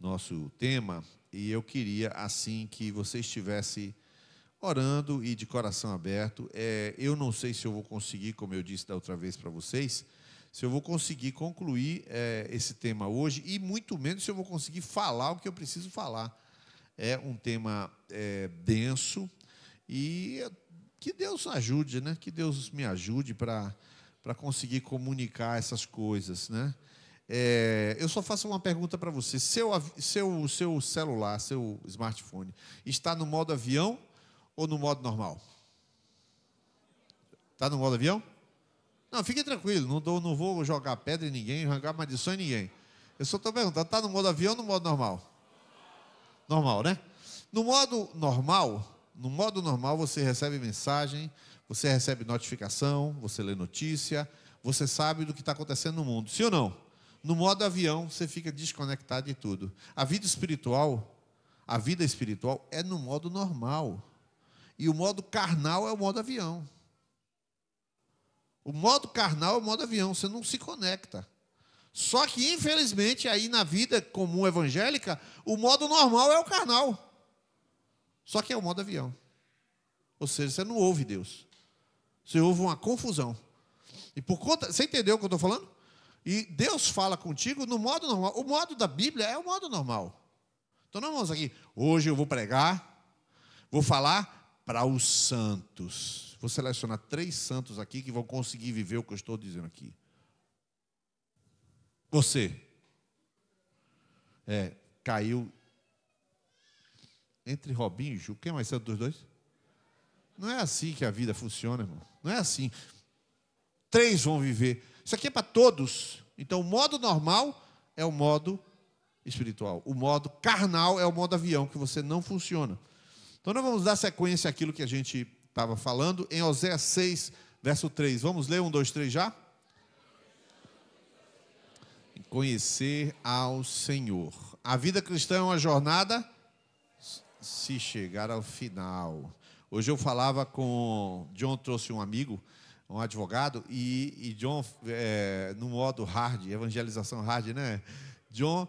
nosso tema, e eu queria, assim, que você estivesse orando e de coração aberto. É, eu não sei se eu vou conseguir, como eu disse da outra vez para vocês, se eu vou conseguir concluir é, esse tema hoje e muito menos se eu vou conseguir falar o que eu preciso falar. É um tema é, denso e que Deus ajude, né? Que Deus me ajude para para conseguir comunicar essas coisas, né? É, eu só faço uma pergunta para você. Seu, seu, seu celular, seu smartphone, está no modo avião ou no modo normal? Está no modo avião? Não, fique tranquilo, não, não vou jogar pedra em ninguém, jogar maldição em ninguém. Eu só estou perguntando, está no modo avião ou no modo normal? Normal, né? No modo normal, no modo normal você recebe mensagem, você recebe notificação, você lê notícia, você sabe do que está acontecendo no mundo, sim ou não? No modo avião, você fica desconectado de tudo. A vida espiritual, a vida espiritual é no modo normal. E o modo carnal é o modo avião. O modo carnal é o modo avião, você não se conecta. Só que, infelizmente, aí na vida comum evangélica, o modo normal é o carnal. Só que é o modo avião. Ou seja, você não ouve Deus. Você ouve uma confusão. E por conta. Você entendeu o que eu estou falando? E Deus fala contigo no modo normal. O modo da Bíblia é o modo normal. Então não vamos aqui, hoje eu vou pregar, vou falar para os santos. Vou selecionar três santos aqui que vão conseguir viver o que eu estou dizendo aqui. Você é, caiu entre Robinho e Ju. Quem é mais santo dos dois? Não é assim que a vida funciona, irmão. Não é assim. Três vão viver. Isso aqui é para todos. Então, o modo normal é o modo espiritual. O modo carnal é o modo avião, que você não funciona. Então, nós vamos dar sequência àquilo que a gente estava falando em Oséias 6, verso 3. Vamos ler um, dois, três já? Conhecer ao Senhor. A vida cristã é uma jornada se chegar ao final. Hoje eu falava com. John trouxe um amigo um advogado, e, e John, é, no modo hard, evangelização hard, né? John,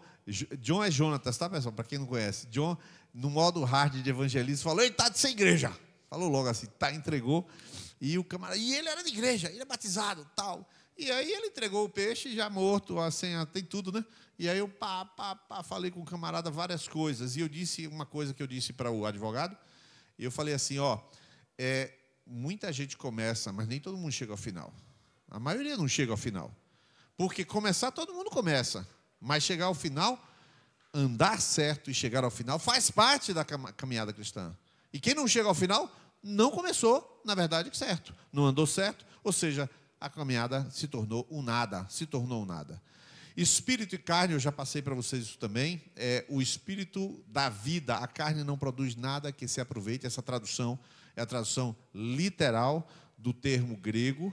John é Jonatas, tá, pessoal? Para quem não conhece, John, no modo hard de evangelismo, falou: ele está de ser igreja. Falou logo assim, tá, entregou. E o camarada, e ele era de igreja, ele é batizado, tal. E aí ele entregou o peixe já morto, a senha, tem tudo, né? E aí eu pá, pá, pá, falei com o camarada várias coisas. E eu disse uma coisa que eu disse para o advogado. E eu falei assim, ó, é, muita gente começa, mas nem todo mundo chega ao final. A maioria não chega ao final. Porque começar, todo mundo começa. Mas chegar ao final, andar certo e chegar ao final, faz parte da caminhada cristã. E quem não chega ao final, não começou, na verdade, certo. Não andou certo, ou seja, a caminhada se tornou um nada, se tornou um nada. Espírito e carne, eu já passei para vocês isso também, é o espírito da vida, a carne não produz nada que se aproveite, essa tradução é a tradução literal do termo grego.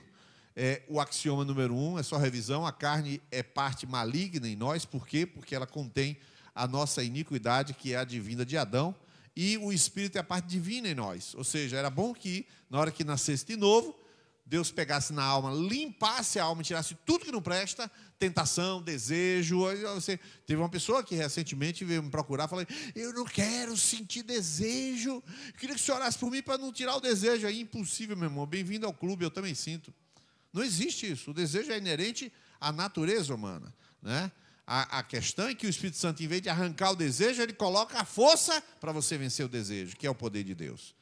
É, o axioma número um é só revisão: a carne é parte maligna em nós, por quê? Porque ela contém a nossa iniquidade, que é a divina de Adão, e o espírito é a parte divina em nós. Ou seja, era bom que, na hora que nascesse de novo, Deus pegasse na alma, limpasse a alma, tirasse tudo que não presta, tentação, desejo. Você teve uma pessoa que recentemente veio me procurar, falei: "Eu não quero sentir desejo. Queria que você orasse por mim para não tirar o desejo". É impossível, meu irmão. Bem-vindo ao clube, eu também sinto. Não existe isso. O desejo é inerente à natureza humana, né? A, a questão é que o Espírito Santo, em vez de arrancar o desejo, ele coloca a força para você vencer o desejo, que é o poder de Deus,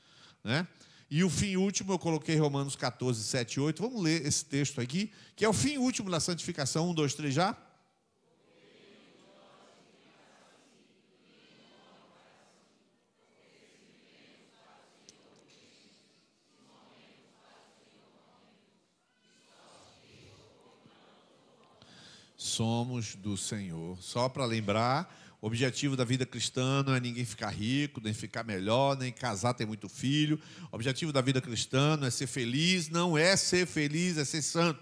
né? E o fim último, eu coloquei Romanos 14, 7 8. Vamos ler esse texto aqui, que é o fim último da santificação. 1, 2, 3 já. Somos do Senhor. Só para lembrar, objetivo da vida cristã não é ninguém ficar rico, nem ficar melhor, nem casar, ter muito filho. O objetivo da vida cristã não é ser feliz, não é ser feliz, é ser santo.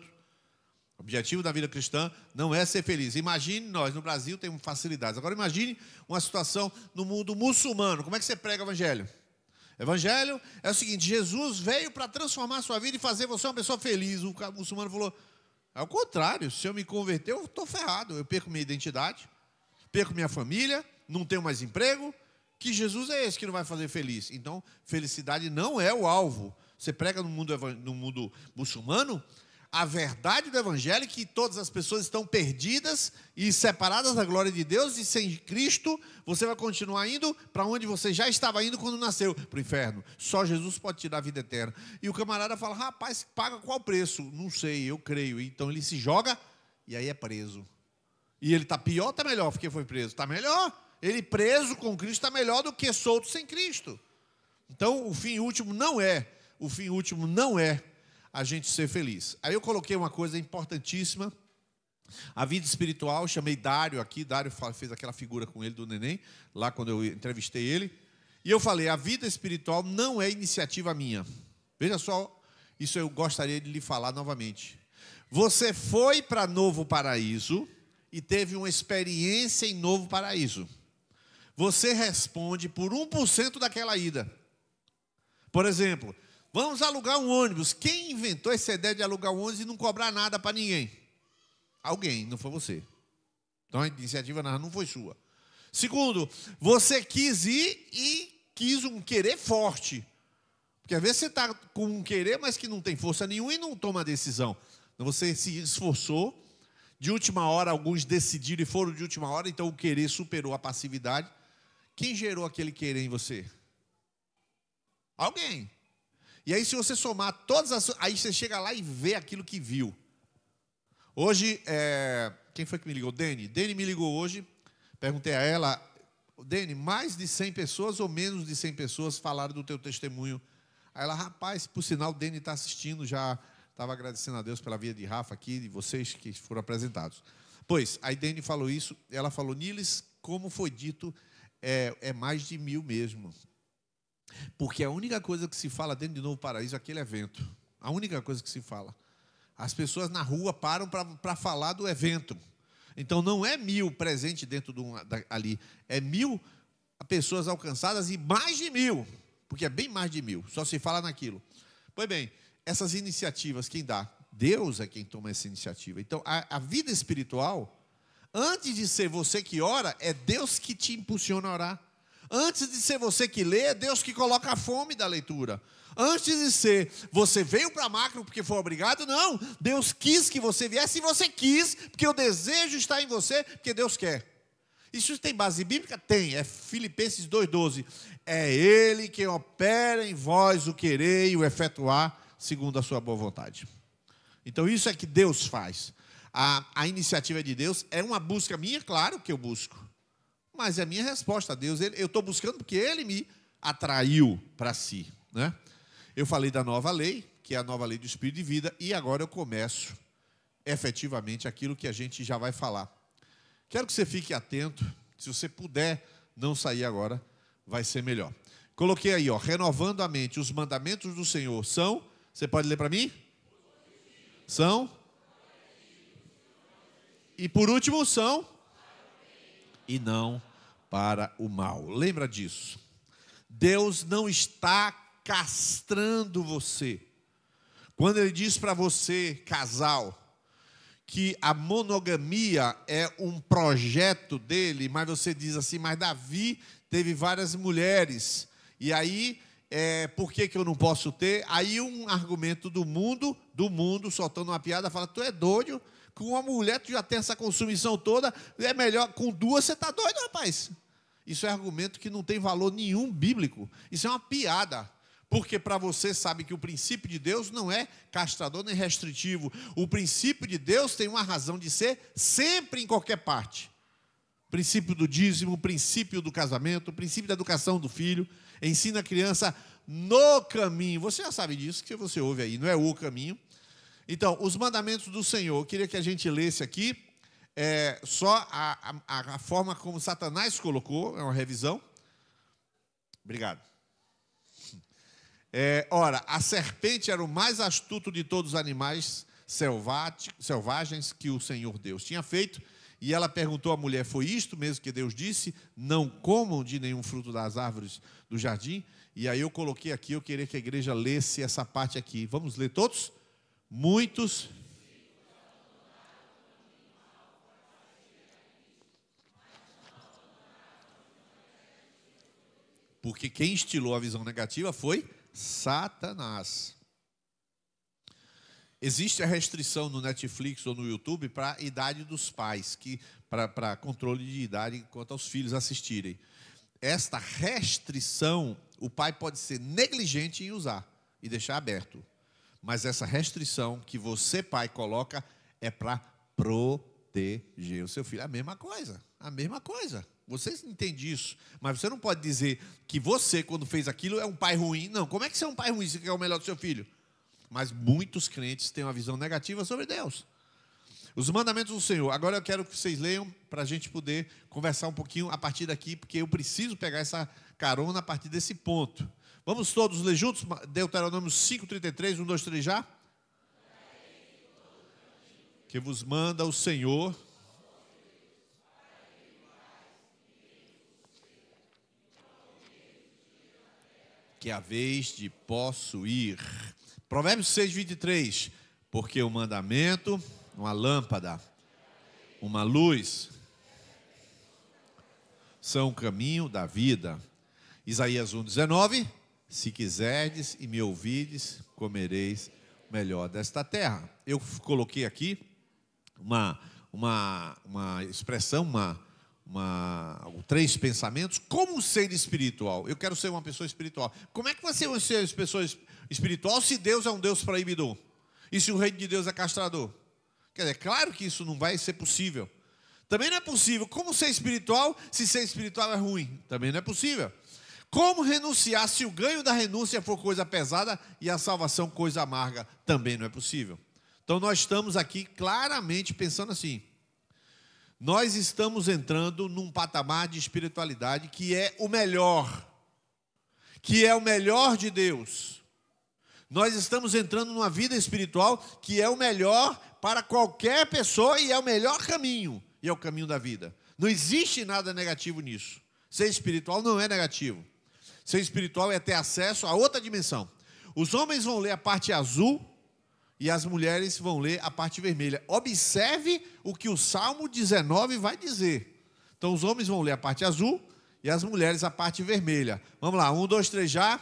O objetivo da vida cristã não é ser feliz. Imagine nós, no Brasil temos facilidades. Agora imagine uma situação no mundo muçulmano. Como é que você prega o evangelho? Evangelho é o seguinte: Jesus veio para transformar a sua vida e fazer você uma pessoa feliz. O muçulmano falou: é o contrário, se eu me converter, eu estou ferrado, eu perco minha identidade, perco minha família, não tenho mais emprego. Que Jesus é esse que não vai fazer feliz? Então, felicidade não é o alvo. Você prega no mundo, no mundo muçulmano a verdade do Evangelho é que todas as pessoas estão perdidas e separadas da glória de Deus, e sem Cristo você vai continuar indo para onde você já estava indo quando nasceu, para o inferno. Só Jesus pode te dar a vida eterna. E o camarada fala: rapaz, paga qual preço? Não sei, eu creio. Então ele se joga e aí é preso. E ele está pior, está melhor, porque foi preso. Está melhor. Ele preso com Cristo está melhor do que solto sem Cristo. Então, o fim último não é, o fim último não é a gente ser feliz. Aí eu coloquei uma coisa importantíssima, a vida espiritual, chamei Dário aqui, Dário fez aquela figura com ele do neném, lá quando eu entrevistei ele, e eu falei: a vida espiritual não é iniciativa minha. Veja só, isso eu gostaria de lhe falar novamente. Você foi para Novo Paraíso, e teve uma experiência em Novo Paraíso, você responde por 1% daquela ida. Por exemplo, vamos alugar um ônibus. Quem inventou essa ideia de alugar um ônibus e não cobrar nada para ninguém? Alguém, não foi você. Então a iniciativa não foi sua. Segundo, você quis ir e quis um querer forte. Porque às vezes você está com um querer, mas que não tem força nenhuma e não toma decisão. Você se esforçou de última hora, alguns decidiram e foram de última hora, então o querer superou a passividade. Quem gerou aquele querer em você? Alguém. E aí, se você somar todas as. Aí você chega lá e vê aquilo que viu. Hoje, é... quem foi que me ligou? Dene. Dene me ligou hoje. Perguntei a ela, Dene, mais de 100 pessoas ou menos de 100 pessoas falaram do teu testemunho. Aí ela, rapaz, por sinal, o Dene está assistindo já Estava agradecendo a Deus pela vida de Rafa aqui, de vocês que foram apresentados. Pois, a Idene falou isso, ela falou, Niles, como foi dito, é, é mais de mil mesmo. Porque a única coisa que se fala dentro de Novo Paraíso é aquele evento. A única coisa que se fala. As pessoas na rua param para falar do evento. Então não é mil presente dentro de um, da, ali, é mil pessoas alcançadas e mais de mil, porque é bem mais de mil, só se fala naquilo. Pois bem, essas iniciativas quem dá? Deus é quem toma essa iniciativa. Então, a, a vida espiritual, antes de ser você que ora, é Deus que te impulsiona a orar. Antes de ser você que lê, é Deus que coloca a fome da leitura. Antes de ser você veio para macro porque foi obrigado, não. Deus quis que você viesse e você quis, porque o desejo está em você, porque Deus quer. Isso tem base bíblica? Tem, é Filipenses 2,12. É Ele quem opera em vós o querer e o efetuar segundo a sua boa vontade. Então, isso é que Deus faz. A, a iniciativa de Deus é uma busca minha, claro que eu busco, mas é a minha resposta a Deus. Ele, eu estou buscando porque Ele me atraiu para si. Né? Eu falei da nova lei, que é a nova lei do Espírito de vida, e agora eu começo efetivamente aquilo que a gente já vai falar. Quero que você fique atento, se você puder não sair agora, vai ser melhor. Coloquei aí, ó, renovando a mente, os mandamentos do Senhor são você pode ler para mim? São? E por último, são? E não para o mal. Lembra disso. Deus não está castrando você. Quando ele diz para você, casal, que a monogamia é um projeto dele, mas você diz assim, mas Davi teve várias mulheres. E aí é, por que, que eu não posso ter? Aí um argumento do mundo, do mundo, soltando uma piada, fala, tu é doido, com uma mulher tu já tem essa consumição toda, é melhor, com duas você está doido, rapaz. Isso é argumento que não tem valor nenhum bíblico, isso é uma piada. Porque para você sabe que o princípio de Deus não é castrador nem restritivo. O princípio de Deus tem uma razão de ser sempre em qualquer parte. princípio do dízimo, princípio do casamento, princípio da educação do filho, Ensina a criança no caminho. Você já sabe disso, que você ouve aí, não é o caminho. Então, os mandamentos do Senhor. Eu queria que a gente lesse aqui é, só a, a, a forma como Satanás colocou, é uma revisão. Obrigado. É, ora, a serpente era o mais astuto de todos os animais selvagens que o Senhor Deus tinha feito e ela perguntou à mulher: Foi isto mesmo que Deus disse? Não comam de nenhum fruto das árvores do jardim? E aí eu coloquei aqui, eu queria que a igreja lesse essa parte aqui. Vamos ler todos? Muitos. Porque quem estilou a visão negativa foi Satanás. Existe a restrição no Netflix ou no YouTube para a idade dos pais, que para controle de idade quanto aos filhos assistirem. Esta restrição, o pai pode ser negligente em usar e deixar aberto. Mas essa restrição que você, pai, coloca é para proteger o seu filho. A mesma coisa, a mesma coisa. Você entende isso, mas você não pode dizer que você, quando fez aquilo, é um pai ruim. Não, como é que você é um pai ruim se quer o melhor do seu filho? Mas muitos crentes têm uma visão negativa sobre Deus. Os mandamentos do Senhor. Agora eu quero que vocês leiam para a gente poder conversar um pouquinho a partir daqui, porque eu preciso pegar essa carona a partir desse ponto. Vamos todos ler juntos? Deuteronômio 5,33, 1, 2, 3 já? Que vos manda o Senhor. Que a vez de possuir Provérbios 6, 23. Porque o mandamento, uma lâmpada, uma luz, são o caminho da vida. Isaías 1, 19. Se quiserdes e me ouvides, comereis melhor desta terra. Eu coloquei aqui uma, uma, uma expressão, uma, uma, três pensamentos, como ser espiritual. Eu quero ser uma pessoa espiritual. Como é que você é uma pessoa espiritual se Deus é um Deus proibidor? E se o reino de Deus é castrador? Quer dizer, é claro que isso não vai ser possível. Também não é possível. Como ser espiritual se ser espiritual é ruim? Também não é possível. Como renunciar se o ganho da renúncia for coisa pesada e a salvação coisa amarga? Também não é possível. Então nós estamos aqui claramente pensando assim. Nós estamos entrando num patamar de espiritualidade que é o melhor, que é o melhor de Deus. Nós estamos entrando numa vida espiritual que é o melhor para qualquer pessoa e é o melhor caminho, e é o caminho da vida. Não existe nada negativo nisso. Ser espiritual não é negativo. Ser espiritual é ter acesso a outra dimensão. Os homens vão ler a parte azul e as mulheres vão ler a parte vermelha. Observe o que o Salmo 19 vai dizer. Então, os homens vão ler a parte azul e as mulheres a parte vermelha. Vamos lá, um, dois, três, já.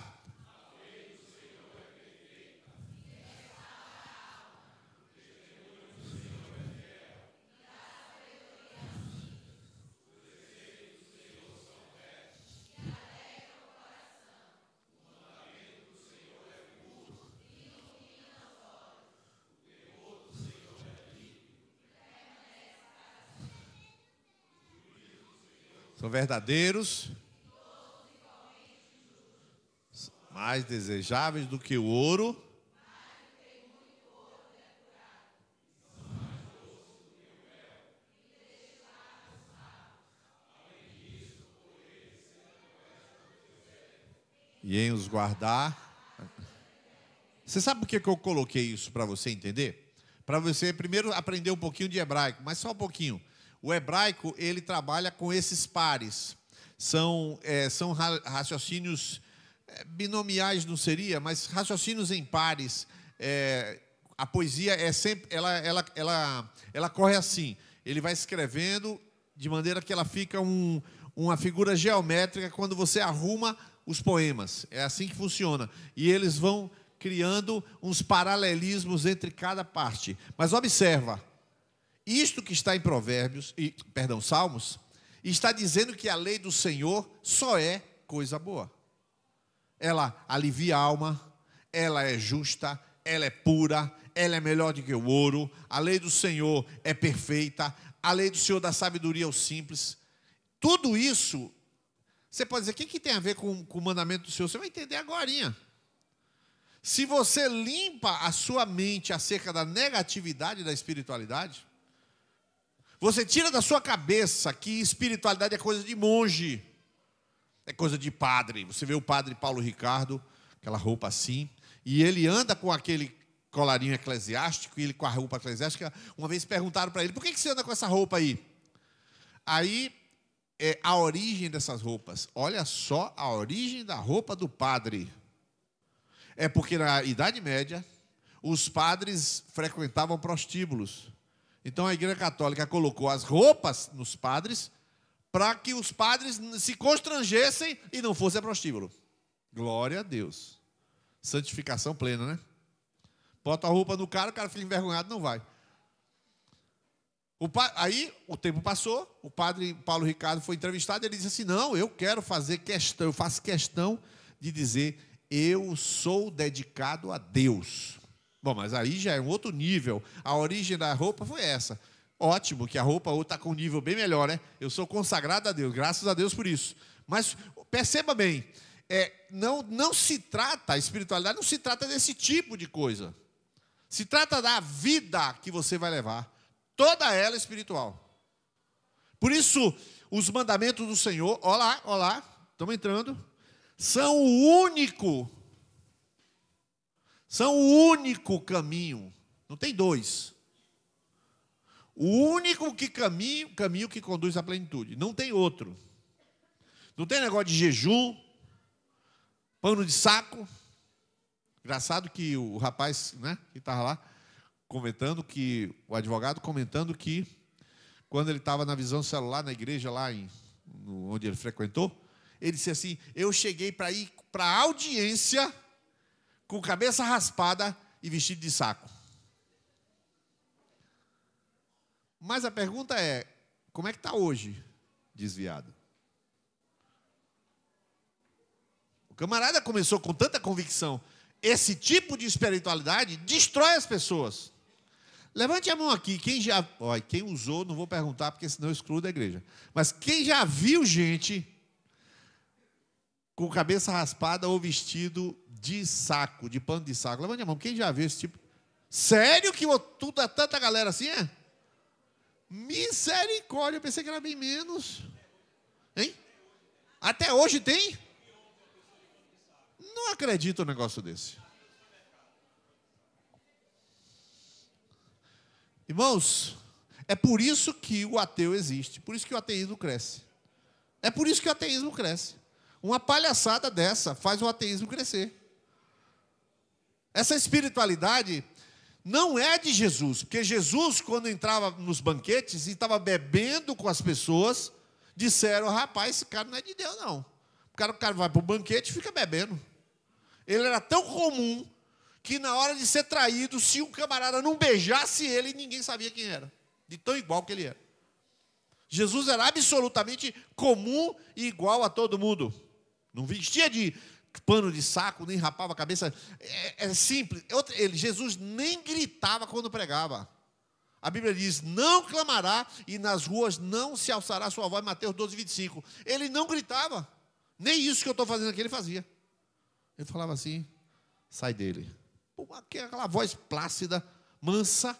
São verdadeiros, mais desejáveis do que o ouro. E em os guardar. Você sabe por que eu coloquei isso para você entender? Para você primeiro aprender um pouquinho de hebraico, mas só um pouquinho o hebraico ele trabalha com esses pares. São, é, são raciocínios é, binomiais, não seria, mas raciocínios em pares. É, a poesia é sempre, ela, ela, ela, ela corre assim. Ele vai escrevendo de maneira que ela fica um, uma figura geométrica quando você arruma os poemas. É assim que funciona. E eles vão criando uns paralelismos entre cada parte. Mas observa, isto que está em Provérbios, e, perdão, Salmos, está dizendo que a lei do Senhor só é coisa boa. Ela alivia a alma, ela é justa, ela é pura, ela é melhor do que o ouro, a lei do Senhor é perfeita, a lei do Senhor dá sabedoria o simples. Tudo isso, você pode dizer, o que, que tem a ver com, com o mandamento do Senhor? Você vai entender agora. Se você limpa a sua mente acerca da negatividade da espiritualidade, você tira da sua cabeça que espiritualidade é coisa de monge, é coisa de padre. Você vê o padre Paulo Ricardo, aquela roupa assim, e ele anda com aquele colarinho eclesiástico e ele com a roupa eclesiástica. Uma vez perguntaram para ele: por que, que você anda com essa roupa aí? Aí é a origem dessas roupas. Olha só a origem da roupa do padre. É porque na Idade Média os padres frequentavam prostíbulos. Então a Igreja Católica colocou as roupas nos padres para que os padres se constrangessem e não fossem a prostíbulo. Glória a Deus. Santificação plena, né? Bota a roupa no cara, o cara fica envergonhado, não vai. O pa... Aí o tempo passou, o padre Paulo Ricardo foi entrevistado, ele disse assim: Não, eu quero fazer questão, eu faço questão de dizer, eu sou dedicado a Deus. Bom, mas aí já é um outro nível. A origem da roupa foi essa. Ótimo que a roupa está com um nível bem melhor, né? Eu sou consagrado a Deus, graças a Deus por isso. Mas perceba bem, é, não, não se trata, a espiritualidade não se trata desse tipo de coisa. Se trata da vida que você vai levar, toda ela é espiritual. Por isso, os mandamentos do Senhor, olá, olá, estamos entrando, são o único são o único caminho, não tem dois. O único que caminho, caminho que conduz à plenitude, não tem outro. Não tem negócio de jejum, pano de saco. Engraçado que o rapaz, né, que estava lá comentando que o advogado comentando que quando ele estava na visão celular na igreja lá em, onde ele frequentou, ele disse assim: "Eu cheguei para ir para audiência com cabeça raspada e vestido de saco. Mas a pergunta é: como é que está hoje, desviado? O camarada começou com tanta convicção. Esse tipo de espiritualidade destrói as pessoas. Levante a mão aqui, quem já, ó, quem usou, não vou perguntar porque senão eu excluo da igreja. Mas quem já viu gente com cabeça raspada ou vestido de saco, de pano de saco. Levante a mão, quem já viu esse tipo? Sério que tudo, tanta galera assim é? Misericórdia, eu pensei que era bem menos. Hein? Até hoje tem? Não acredito no negócio desse. Irmãos, é por isso que o ateu existe, por isso que o ateísmo cresce. É por isso que o ateísmo cresce. Uma palhaçada dessa faz o ateísmo crescer. Essa espiritualidade não é de Jesus, porque Jesus, quando entrava nos banquetes e estava bebendo com as pessoas, disseram: rapaz, esse cara não é de Deus, não. O cara, o cara vai para o banquete e fica bebendo. Ele era tão comum que na hora de ser traído, se um camarada não beijasse ele, ninguém sabia quem era. De tão igual que ele era. Jesus era absolutamente comum e igual a todo mundo. Não vestia de pano de saco, nem rapava a cabeça. É, é simples. É ele, Jesus nem gritava quando pregava. A Bíblia diz: não clamará e nas ruas não se alçará sua voz. Mateus 12, 25. Ele não gritava. Nem isso que eu estou fazendo aqui ele fazia. Ele falava assim: sai dele. Pô, aquela voz plácida, mansa.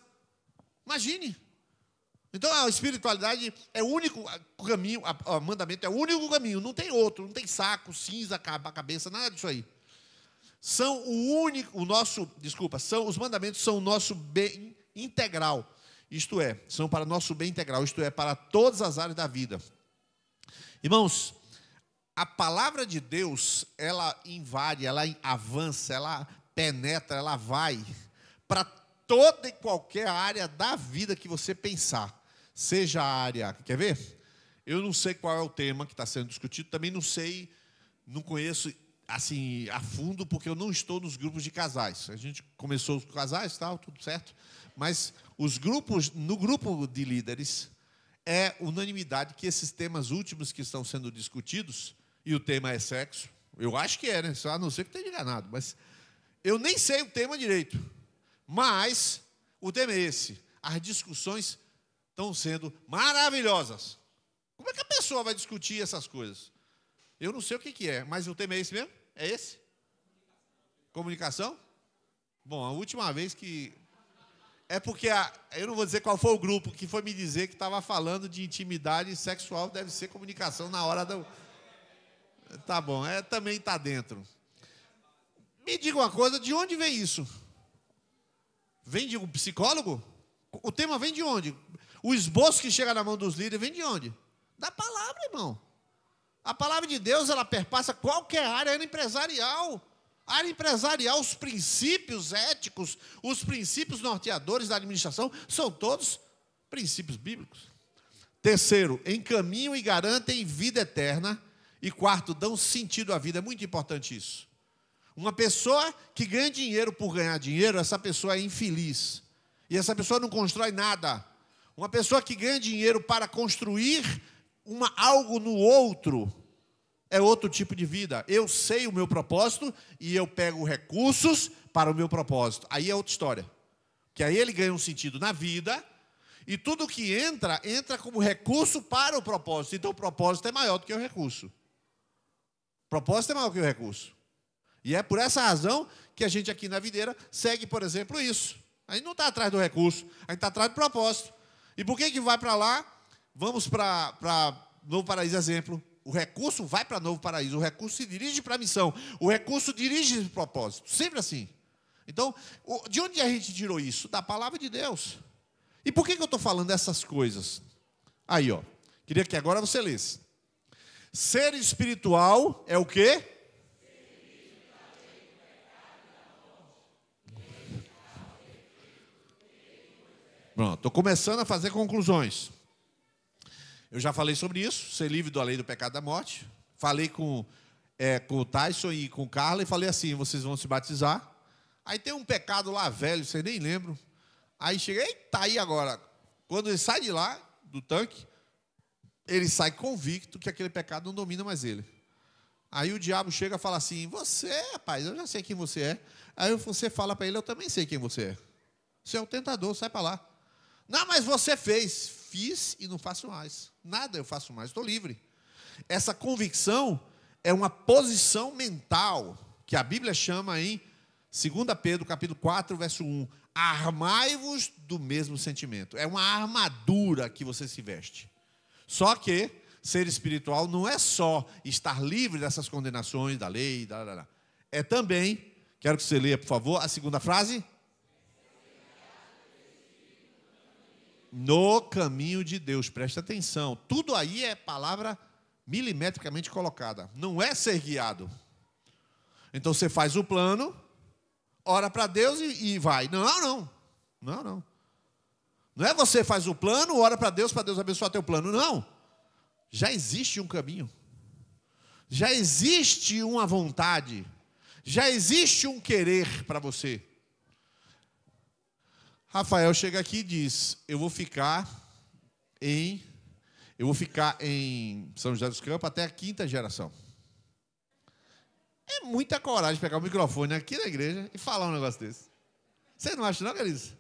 Imagine. Então a espiritualidade é o único caminho, o mandamento é o único caminho, não tem outro, não tem saco, cinza, cabeça, nada disso aí. São o único, o nosso, desculpa, são os mandamentos são o nosso bem integral. Isto é, são para nosso bem integral, isto é para todas as áreas da vida. Irmãos, a palavra de Deus, ela invade, ela avança, ela penetra, ela vai para toda e qualquer área da vida que você pensar seja a área. Quer ver? Eu não sei qual é o tema que está sendo discutido, também não sei, não conheço assim a fundo, porque eu não estou nos grupos de casais. A gente começou os casais, tal, tudo certo, mas os grupos, no grupo de líderes, é unanimidade que esses temas últimos que estão sendo discutidos, e o tema é sexo, eu acho que é, né? Só a não ser que tenha enganado, mas eu nem sei o tema direito. Mas o tema é esse. As discussões estão sendo maravilhosas. Como é que a pessoa vai discutir essas coisas? Eu não sei o que, que é, mas o tema é esse mesmo? É esse? Comunicação? Bom, a última vez que. É porque a... eu não vou dizer qual foi o grupo que foi me dizer que estava falando de intimidade sexual, deve ser comunicação na hora da. Tá bom, é, também está dentro. Me diga uma coisa, de onde vem isso? Vem de um psicólogo? O tema vem de onde? O esboço que chega na mão dos líderes vem de onde? Da palavra, irmão. A palavra de Deus, ela perpassa qualquer área, área empresarial. A área empresarial, os princípios éticos, os princípios norteadores da administração, são todos princípios bíblicos. Terceiro, encaminham e garantem vida eterna. E quarto, dão sentido à vida. É muito importante isso. Uma pessoa que ganha dinheiro por ganhar dinheiro, essa pessoa é infeliz. E essa pessoa não constrói nada. Uma pessoa que ganha dinheiro para construir uma, algo no outro é outro tipo de vida. Eu sei o meu propósito e eu pego recursos para o meu propósito. Aí é outra história. Que aí ele ganha um sentido na vida e tudo que entra, entra como recurso para o propósito. Então o propósito é maior do que o recurso. O propósito é maior do que o recurso. E é por essa razão que a gente aqui na videira segue, por exemplo, isso. A gente não está atrás do recurso, a gente está atrás do propósito. E por que, que vai para lá? Vamos para Novo Paraíso, exemplo. O recurso vai para Novo Paraíso, o recurso se dirige para a missão, o recurso dirige o propósito, sempre assim. Então, de onde a gente tirou isso? Da palavra de Deus. E por que, que eu estou falando essas coisas? Aí, ó. Queria que agora você lesse. Ser espiritual é o quê? Pronto, estou começando a fazer conclusões. Eu já falei sobre isso, ser livre da lei do pecado da morte. Falei com, é, com o Tyson e com o Carla e falei assim: vocês vão se batizar. Aí tem um pecado lá velho, vocês nem lembram. Aí chega, eita, aí agora. Quando ele sai de lá, do tanque, ele sai convicto que aquele pecado não domina mais ele. Aí o diabo chega e fala assim: Você, rapaz, eu já sei quem você é. Aí você fala para ele: Eu também sei quem você é. Você é o tentador, sai para lá. Não, mas você fez. Fiz e não faço mais. Nada eu faço mais, estou livre. Essa convicção é uma posição mental que a Bíblia chama em 2 Pedro, capítulo 4, verso 1. Armai-vos do mesmo sentimento. É uma armadura que você se veste. Só que ser espiritual não é só estar livre dessas condenações da lei, da, da, da. é também, quero que você leia, por favor, a segunda frase. no caminho de Deus. Presta atenção. Tudo aí é palavra milimetricamente colocada. Não é ser guiado. Então você faz o plano, ora para Deus e, e, vai. Não, não. Não, não. Não é você faz o plano, ora para Deus, para Deus abençoar teu plano. Não. Já existe um caminho. Já existe uma vontade. Já existe um querer para você. Rafael chega aqui e diz: Eu vou ficar em. Eu vou ficar em São José dos Campos até a quinta geração. É muita coragem pegar o microfone aqui na igreja e falar um negócio desse. Você não acha, não, queridos?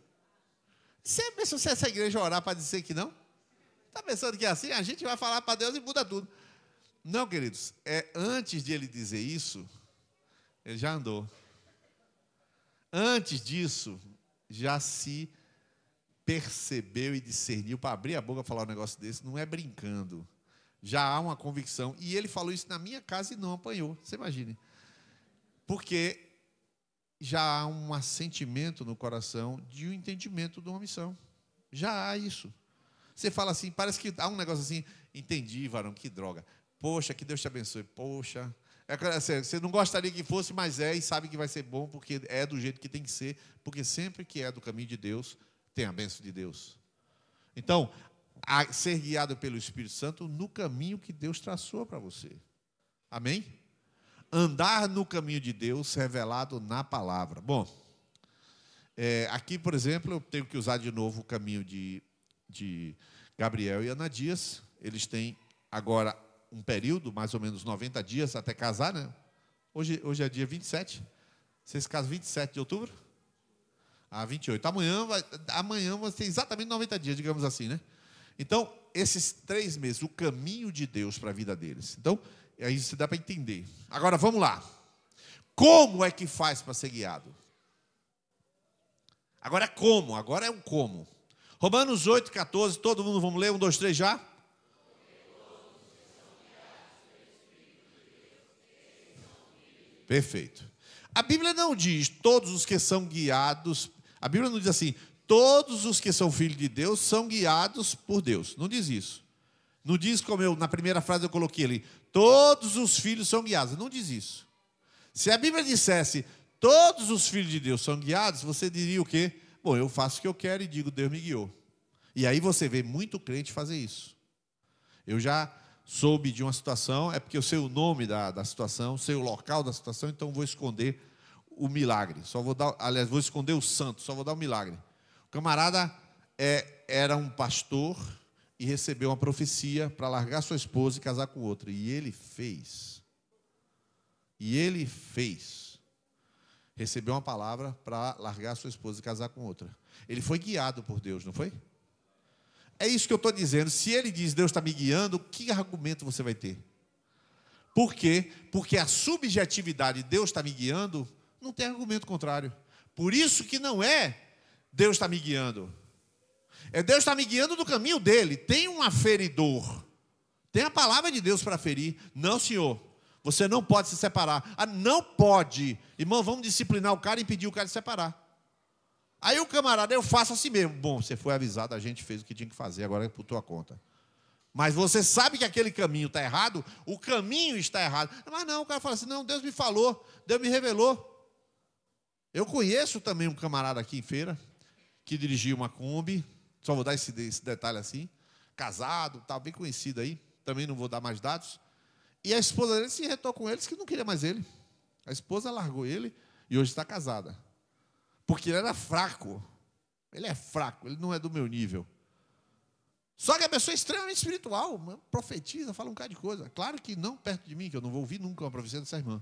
Você é pensou se essa igreja orar para dizer que não? Está pensando que é assim a gente vai falar para Deus e muda tudo. Não, queridos, é antes de ele dizer isso, ele já andou. Antes disso, já se percebeu e discerniu para abrir a boca e falar um negócio desse, não é brincando. Já há uma convicção. E ele falou isso na minha casa e não apanhou. Você imagine. Porque já há um assentimento no coração de um entendimento de uma missão. Já há isso. Você fala assim, parece que há um negócio assim, entendi, varão, que droga. Poxa, que Deus te abençoe. Poxa, é, assim, você não gostaria que fosse, mas é e sabe que vai ser bom porque é do jeito que tem que ser, porque sempre que é do caminho de Deus, tem a bênção de Deus. Então, a ser guiado pelo Espírito Santo no caminho que Deus traçou para você. Amém? Andar no caminho de Deus revelado na palavra. Bom, é, aqui, por exemplo, eu tenho que usar de novo o caminho de, de Gabriel e Ana Dias. Eles têm agora um período, mais ou menos 90 dias até casar, né? Hoje, hoje é dia 27. Vocês casam 27 de outubro? Ah, 28. Amanhã vai, amanhã vai exatamente 90 dias, digamos assim, né? Então, esses três meses, o caminho de Deus para a vida deles. Então, aí você dá para entender. Agora, vamos lá. Como é que faz para ser guiado? Agora é como, agora é um como. Romanos 8, 14, todo mundo, vamos ler? Um, dois, três já? Perfeito. A Bíblia não diz todos os que são guiados, a Bíblia não diz assim, todos os que são filhos de Deus são guiados por Deus. Não diz isso. Não diz como eu, na primeira frase eu coloquei ali, todos os filhos são guiados. Não diz isso. Se a Bíblia dissesse, todos os filhos de Deus são guiados, você diria o quê? Bom, eu faço o que eu quero e digo, Deus me guiou. E aí você vê muito crente fazer isso. Eu já soube de uma situação, é porque eu sei o nome da, da situação, sei o local da situação, então vou esconder o milagre. Só vou dar, aliás, vou esconder o santo, só vou dar o milagre. O camarada é, era um pastor e recebeu uma profecia para largar sua esposa e casar com outra. E ele fez. E ele fez. Recebeu uma palavra para largar sua esposa e casar com outra. Ele foi guiado por Deus, não foi? É isso que eu estou dizendo. Se ele diz Deus está me guiando, que argumento você vai ter? Por quê? Porque a subjetividade Deus está me guiando não tem argumento contrário. Por isso que não é Deus está me guiando. É Deus está me guiando do caminho dele. Tem um aferidor. Tem a palavra de Deus para ferir. Não, senhor. Você não pode se separar. Ah, não pode. Irmão, vamos disciplinar o cara e impedir o cara de separar. Aí o camarada, eu faço assim mesmo. Bom, você foi avisado, a gente fez o que tinha que fazer, agora é por tua conta. Mas você sabe que aquele caminho está errado, o caminho está errado. Mas não, o cara fala assim: não, Deus me falou, Deus me revelou. Eu conheço também um camarada aqui em feira, que dirigia uma Kombi, só vou dar esse, esse detalhe assim, casado, tá bem conhecido aí, também não vou dar mais dados. E a esposa dele se retou com ele, disse que não queria mais ele. A esposa largou ele e hoje está casada. Porque ele era fraco. Ele é fraco, ele não é do meu nível. Só que a pessoa é extremamente espiritual, profetiza, fala um cara de coisa. Claro que não perto de mim, que eu não vou ouvir nunca uma profecia dessa irmã.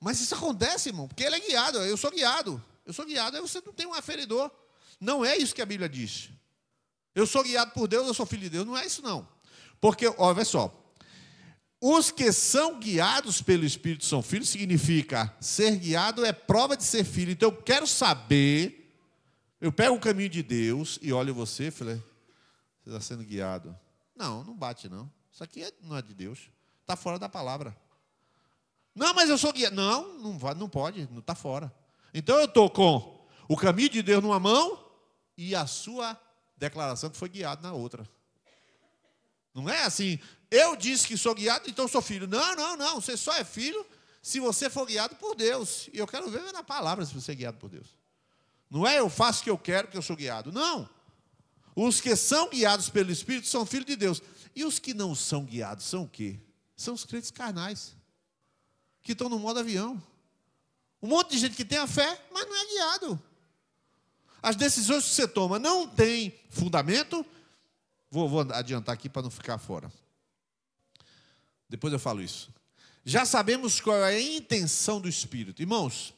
Mas isso acontece, irmão, porque ele é guiado, eu sou guiado. Eu sou guiado, aí você não tem um aferidor. Não é isso que a Bíblia diz. Eu sou guiado por Deus, eu sou filho de Deus. Não é isso, não. Porque, olha só, os que são guiados pelo Espírito são filhos, significa ser guiado é prova de ser filho. Então eu quero saber, eu pego o caminho de Deus e olho você e falei, você está sendo guiado. Não, não bate não. Isso aqui é, não é de Deus. Está fora da palavra. Não, mas eu sou guiado. Não, não, vai, não pode, não está fora. Então eu estou com o caminho de Deus numa mão e a sua declaração que foi guiada na outra. Não é assim, eu disse que sou guiado, então sou filho. Não, não, não. Você só é filho se você for guiado por Deus. E eu quero ver na palavra se você é guiado por Deus. Não é eu faço o que eu quero que eu sou guiado. Não. Os que são guiados pelo Espírito são filhos de Deus. E os que não são guiados são o quê? São os crentes carnais, que estão no modo avião. Um monte de gente que tem a fé, mas não é guiado. As decisões que você toma não têm fundamento. Vou, vou adiantar aqui para não ficar fora. Depois eu falo isso. Já sabemos qual é a intenção do Espírito. Irmãos,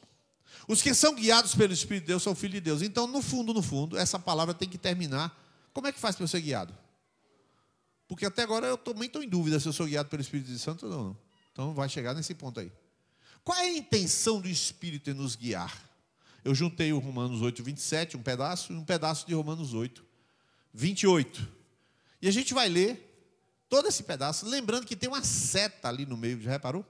os que são guiados pelo Espírito de Deus são filhos de Deus. Então, no fundo, no fundo, essa palavra tem que terminar. Como é que faz para eu ser guiado? Porque até agora eu também estou em dúvida se eu sou guiado pelo Espírito Santo ou não. Então, vai chegar nesse ponto aí. Qual é a intenção do Espírito em nos guiar? Eu juntei o Romanos 8, 27, um pedaço, e um pedaço de Romanos 8, 28. E a gente vai ler todo esse pedaço, lembrando que tem uma seta ali no meio, já reparou?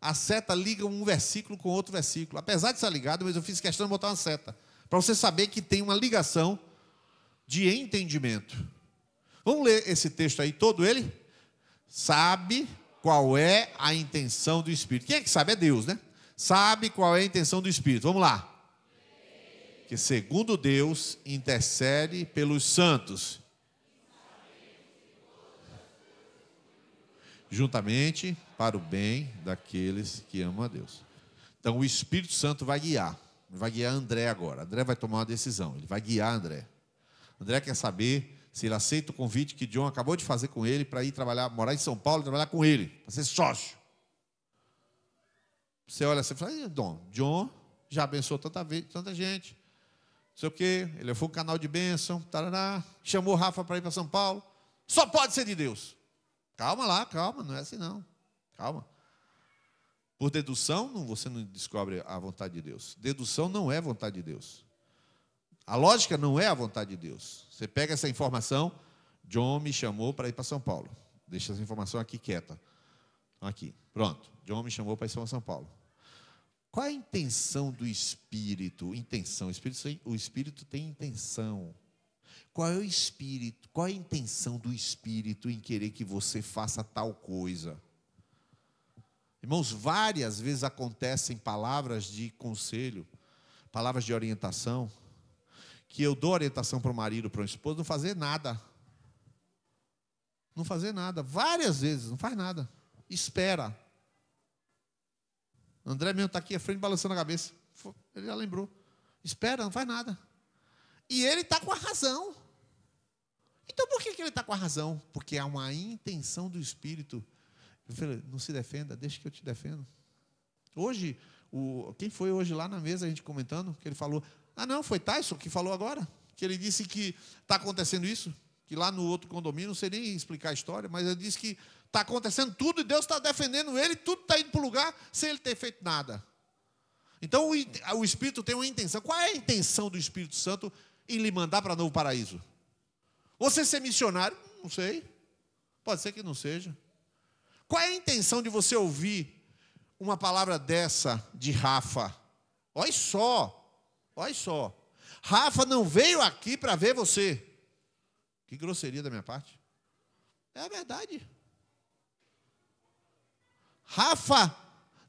A seta liga um versículo com outro versículo. Apesar de estar ligado, mas eu fiz questão de botar uma seta, para você saber que tem uma ligação de entendimento. Vamos ler esse texto aí todo ele? Sabe qual é a intenção do Espírito. Quem é que sabe? É Deus, né? Sabe qual é a intenção do Espírito. Vamos lá. Que segundo Deus intercede pelos santos juntamente para o bem daqueles que amam a Deus. Então o Espírito Santo vai guiar, vai guiar André agora. André vai tomar uma decisão, ele vai guiar André. André quer saber se ele aceita o convite que John acabou de fazer com ele para ir trabalhar, morar em São Paulo e trabalhar com ele, para ser sócio. Você olha você assim fala, Dom, John já abençoou tanta, vez, tanta gente, não sei o quê, ele foi um canal de bênção, tarará, chamou Rafa para ir para São Paulo. Só pode ser de Deus. Calma lá, calma, não é assim não. Calma. Por dedução, você não descobre a vontade de Deus. Dedução não é vontade de Deus. A lógica não é a vontade de Deus. Você pega essa informação, John me chamou para ir para São Paulo. Deixa essa informação aqui quieta. Aqui, pronto. John me chamou para ir para São Paulo. Qual é a intenção do Espírito? Intenção. o espírito tem intenção. Qual é o espírito? Qual é a intenção do espírito em querer que você faça tal coisa? Irmãos, várias vezes acontecem palavras de conselho, palavras de orientação, que eu dou orientação para o marido, para o esposo, não fazer nada. Não fazer nada. Várias vezes, não faz nada. Espera. André mesmo está aqui à frente balançando a cabeça. Ele já lembrou. Espera, não faz nada. E ele está com a razão. Então por que, que ele está com a razão? Porque há uma intenção do Espírito. Eu falei, não se defenda, deixa que eu te defendo. Hoje, o, quem foi hoje lá na mesa, a gente comentando, que ele falou, ah não, foi Tyson que falou agora, que ele disse que está acontecendo isso, que lá no outro condomínio, não sei nem explicar a história, mas ele disse que está acontecendo tudo e Deus está defendendo ele, tudo está indo para o lugar sem ele ter feito nada. Então o, o Espírito tem uma intenção. Qual é a intenção do Espírito Santo em lhe mandar para Novo Paraíso? Você ser missionário? Não sei. Pode ser que não seja. Qual é a intenção de você ouvir uma palavra dessa de Rafa? Olha só, olha só. Rafa não veio aqui para ver você. Que grosseria da minha parte. É a verdade. Rafa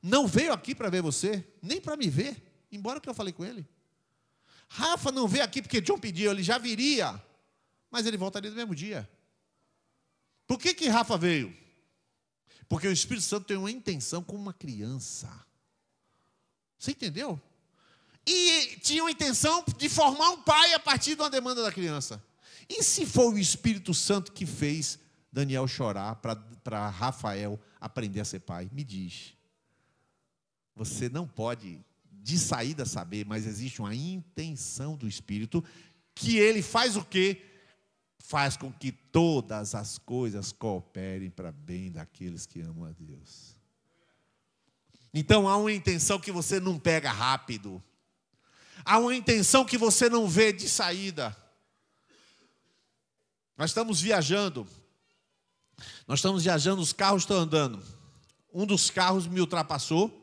não veio aqui para ver você, nem para me ver, embora que eu falei com ele. Rafa não veio aqui porque John pediu, ele já viria mas ele voltaria no mesmo dia. Por que, que Rafa veio? Porque o Espírito Santo tem uma intenção com uma criança. Você entendeu? E tinha uma intenção de formar um pai a partir de uma demanda da criança. E se foi o Espírito Santo que fez Daniel chorar para Rafael aprender a ser pai? Me diz. Você não pode de saída saber, mas existe uma intenção do Espírito que ele faz o quê? faz com que todas as coisas cooperem para bem daqueles que amam a Deus. Então há uma intenção que você não pega rápido. Há uma intenção que você não vê de saída. Nós estamos viajando. Nós estamos viajando, os carros estão andando. Um dos carros me ultrapassou.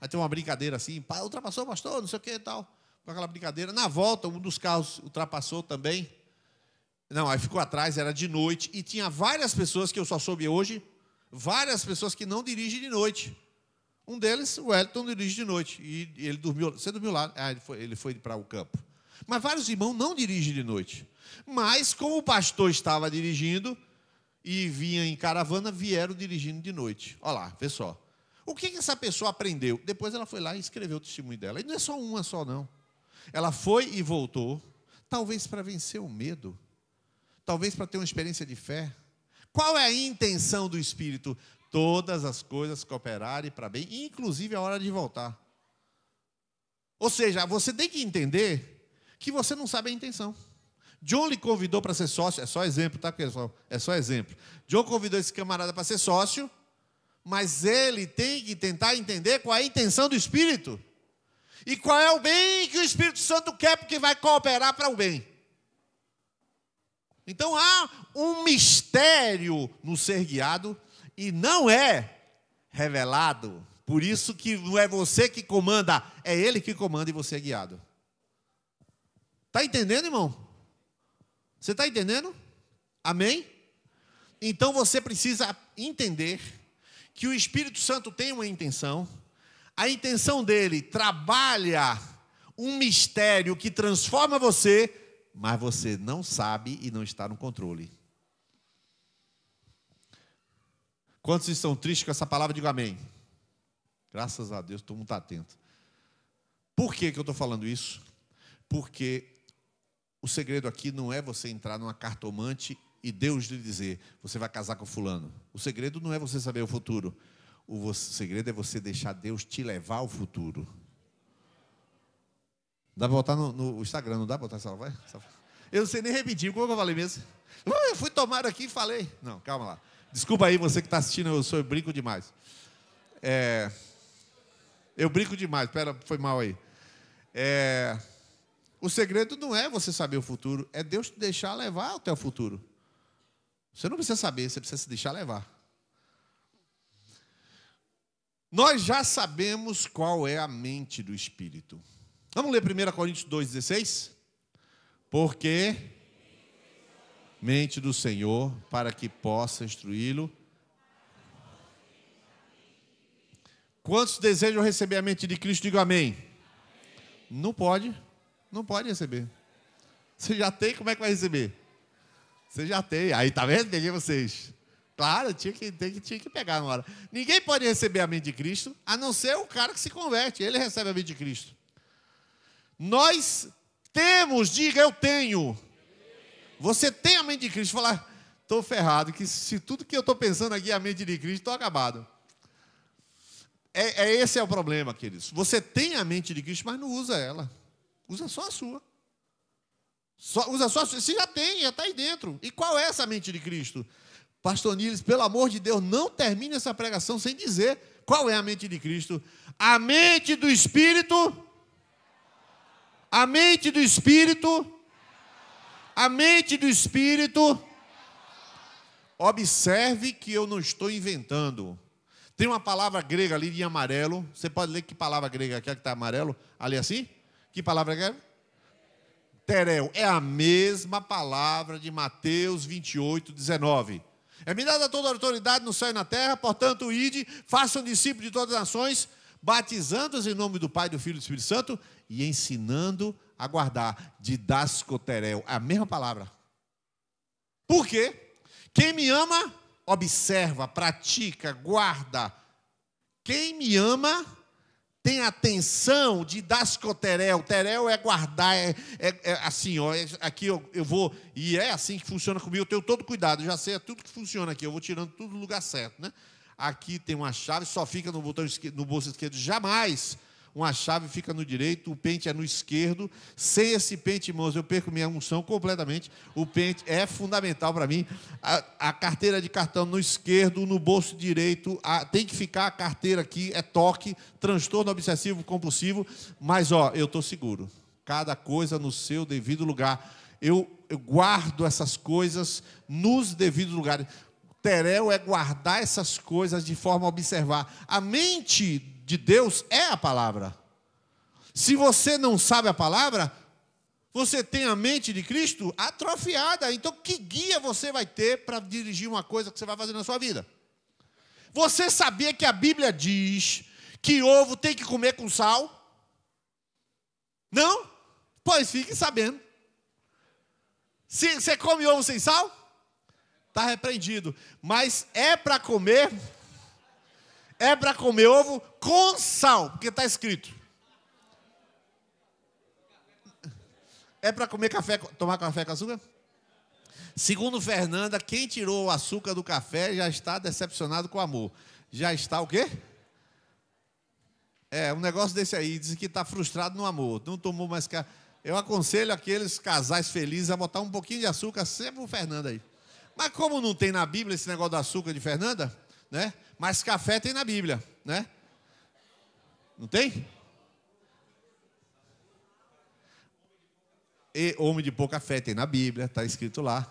Aí tem uma brincadeira assim, ultrapassou, pastor, não sei o que e tal. Com aquela brincadeira. Na volta, um dos carros ultrapassou também. Não, aí ficou atrás, era de noite, e tinha várias pessoas que eu só soube hoje, várias pessoas que não dirigem de noite. Um deles, o Wellington, dirige de noite. E ele dormiu. Você dormiu lá? Ah, ele foi, ele foi para o campo. Mas vários irmãos não dirigem de noite. Mas, como o pastor estava dirigindo e vinha em caravana, vieram dirigindo de noite. Olha lá, vê só. O que, que essa pessoa aprendeu? Depois ela foi lá e escreveu o testemunho dela. E não é só uma só, não. Ela foi e voltou, talvez para vencer o medo talvez para ter uma experiência de fé. Qual é a intenção do Espírito? Todas as coisas cooperarem para bem, inclusive a hora de voltar. Ou seja, você tem que entender que você não sabe a intenção. John lhe convidou para ser sócio, é só exemplo, tá, pessoal? É só exemplo. John convidou esse camarada para ser sócio, mas ele tem que tentar entender qual é a intenção do Espírito e qual é o bem que o Espírito Santo quer, porque vai cooperar para o bem. Então há um mistério no ser guiado e não é revelado. Por isso que não é você que comanda, é ele que comanda e você é guiado. Tá entendendo, irmão? Você está entendendo? Amém? Então você precisa entender que o Espírito Santo tem uma intenção, a intenção dele trabalha um mistério que transforma você mas você não sabe e não está no controle. Quantos estão tristes com essa palavra? Diga amém. Graças a Deus, todo mundo está atento. Por que, que eu estou falando isso? Porque o segredo aqui não é você entrar numa cartomante e Deus lhe dizer, você vai casar com fulano. O segredo não é você saber o futuro. O segredo é você deixar Deus te levar ao futuro. Dá pra botar no, no Instagram, não dá pra botar essa vai? Eu não sei nem repetir, como é que eu falei mesmo? Eu fui tomar aqui e falei. Não, calma lá. Desculpa aí você que está assistindo, eu sou eu brinco demais. É, eu brinco demais, pera, foi mal aí. É, o segredo não é você saber o futuro, é Deus te deixar levar até o futuro. Você não precisa saber, você precisa se deixar levar. Nós já sabemos qual é a mente do Espírito. Vamos ler 1 Coríntios 2,16? Porque mente do Senhor para que possa instruí-lo. Quantos desejam receber a mente de Cristo? digam amém. Não pode, não pode receber. Você já tem, como é que vai receber? Você já tem. Aí tá vendo? Peguei vocês. Claro, tinha que, tinha que, tinha que pegar na hora. Ninguém pode receber a mente de Cristo, a não ser o cara que se converte. Ele recebe a mente de Cristo. Nós temos, diga eu tenho. Você tem a mente de Cristo. Falar, estou ferrado, que se tudo que eu estou pensando aqui é a mente de Cristo, estou acabado. É, é, esse é o problema, queridos. Você tem a mente de Cristo, mas não usa ela. Usa só a sua. Só, usa só a sua. Você já tem, já está aí dentro. E qual é essa mente de Cristo? Pastor Niles, pelo amor de Deus, não termine essa pregação sem dizer qual é a mente de Cristo. A mente do Espírito a mente do espírito, a mente do espírito. Observe que eu não estou inventando. Tem uma palavra grega ali em amarelo. Você pode ler que palavra grega aqui é que está amarelo? Ali assim? Que palavra grega? Terel. É a mesma palavra de Mateus 28, 19. É me dada toda a autoridade no céu e na terra, portanto, ide, um discípulo de todas as nações, batizando-os em nome do Pai, do Filho e do Espírito Santo e ensinando a guardar didascoterel, é a mesma palavra. Por quê? Quem me ama, observa, pratica, guarda. Quem me ama, tem atenção de dascoterel. Terel é guardar, é, é, é assim, ó, é, aqui eu, eu vou, e é assim que funciona comigo, eu tenho todo cuidado, já sei é tudo que funciona aqui, eu vou tirando tudo do lugar certo, né? aqui tem uma chave, só fica no, botão esquerdo, no bolso esquerdo. Jamais uma chave fica no direito, o pente é no esquerdo. Sem esse pente, irmãos, eu perco minha unção completamente. O pente é fundamental para mim. A, a, carteira de cartão no esquerdo, no bolso direito, a, tem que ficar a carteira aqui, é toque, transtorno obsessivo compulsivo. Mas, ó, eu estou seguro. Cada coisa no seu devido lugar. Eu, eu guardo essas coisas nos devidos lugares. Terew é guardar essas coisas de forma a observar. A mente de Deus é a palavra. Se você não sabe a palavra, você tem a mente de Cristo atrofiada. Então, que guia você vai ter para dirigir uma coisa que você vai fazer na sua vida? Você sabia que a Bíblia diz que ovo tem que comer com sal? Não? Pois fique sabendo. Se você come ovo sem sal? está repreendido. Mas é para comer, é para comer ovo com sal, porque está escrito. É para comer café, tomar café com açúcar? Segundo Fernanda, quem tirou o açúcar do café já está decepcionado com o amor. Já está o quê? É, um negócio desse aí, diz que está frustrado no amor, não tomou mais café. Eu aconselho aqueles casais felizes a botar um pouquinho de açúcar sempre o Fernando aí. Mas como não tem na Bíblia esse negócio do açúcar de Fernanda, né? Mas café tem na Bíblia, né? Não tem? E homem de pouca fé tem na Bíblia, está escrito lá.